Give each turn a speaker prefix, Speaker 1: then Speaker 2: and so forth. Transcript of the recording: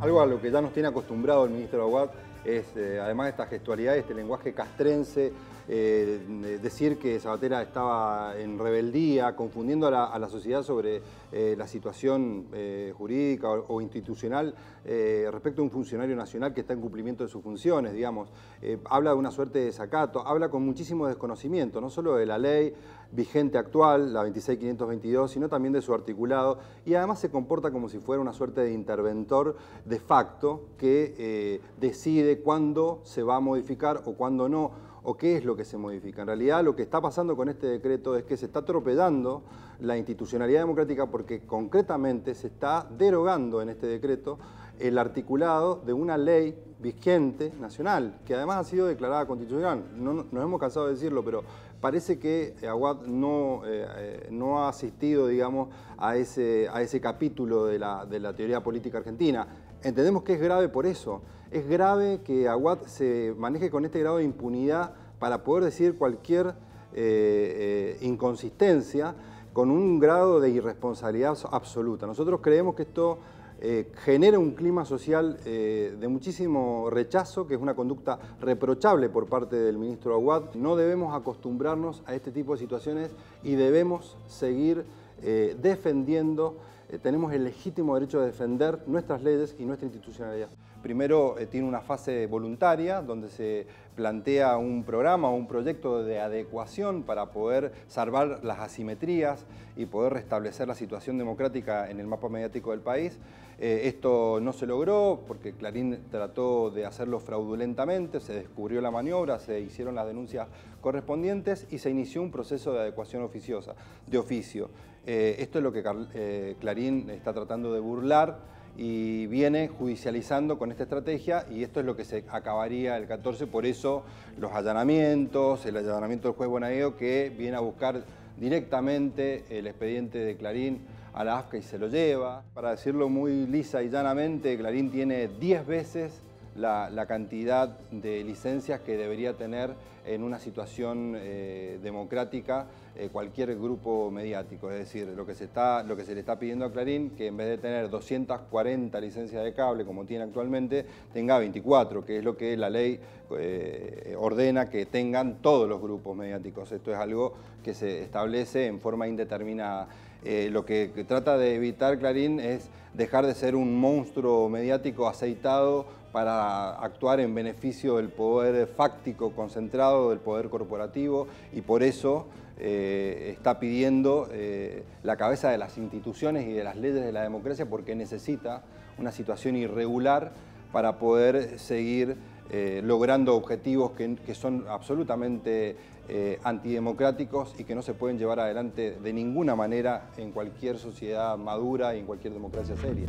Speaker 1: Algo a lo que ya nos tiene acostumbrado el ministro Aguad es, eh, además de esta gestualidad, este lenguaje castrense, eh, decir que Sabatera estaba en rebeldía, confundiendo a la, sociedad sobre eh, la situación jurídica o, o institucional respecto a un funcionario nacional que está en cumplimiento de sus funciones, digamos. habla de una suerte de desacato, habla con muchísimo desconocimiento, no solo de la ley, vigente actual, la 26522, sino también de su articulado, y además se comporta como si fuera una suerte de interventor de facto que eh, decide cuándo se va a modificar o cuándo no o qué es lo que se modifica. En realidad lo que está pasando con este decreto es que se está atropellando la institucionalidad democrática porque concretamente se está derogando en este decreto el articulado de una ley vigente nacional, que además ha sido declarada constitucional. No, nos hemos cansado de decirlo, pero parece que eh, Aguad no, eh, eh, no ha asistido, digamos, a ese, a ese capítulo de la, teoría política argentina. Entendemos que es grave por eso. Es grave que Aguad se maneje con este grado de impunidad para poder decir cualquier inconsistencia con un grado de irresponsabilidad absoluta. Nosotros creemos que esto eh, genera un clima social eh, de muchísimo rechazo, que es una conducta reprochable por parte del ministro Aguad. No debemos acostumbrarnos a este tipo de situaciones y debemos seguir eh, defendiendo, tenemos el legítimo derecho de defender nuestras leyes y nuestra institucionalidad. Primero eh, tiene una fase voluntaria donde se plantea un programa o un proyecto de adecuación para poder salvar las asimetrías y poder restablecer la situación democrática en el mapa mediático del país. Eh, esto no se logró porque Clarín trató de hacerlo fraudulentamente, se descubrió la maniobra, se hicieron las denuncias correspondientes y se inició un proceso de adecuación oficiosa, de oficio. Eh, esto es lo que Clarín está tratando de burlar y viene judicializando con esta estrategia y esto es lo que se acabaría el 14, por eso los allanamientos, el allanamiento del juez Bonadeo que viene a buscar directamente el expediente de Clarín a la AFCA y se lo lleva. Para decirlo muy lisa y llanamente, Clarín tiene 10 veces la, cantidad de licencias que debería tener en una situación eh, democrática eh, cualquier grupo mediático. Es decir, lo que, se está, lo que se le está pidiendo a Clarín, que en vez de tener 240 licencias de cable como tiene actualmente, tenga 24, que es lo que la ley eh, ordena que tengan todos los grupos mediáticos. Esto es algo que se establece en forma indeterminada. Eh, lo que, trata de evitar Clarín es dejar de ser un monstruo mediático aceitado para actuar en beneficio del poder fáctico concentrado, del poder corporativo, y por eso eh, está pidiendo eh, la cabeza de las instituciones y de las leyes de la democracia porque necesita una situación irregular para poder seguir eh, logrando objetivos que, son absolutamente eh, antidemocráticos y que no se pueden llevar adelante de ninguna manera en cualquier sociedad madura y en cualquier democracia seria.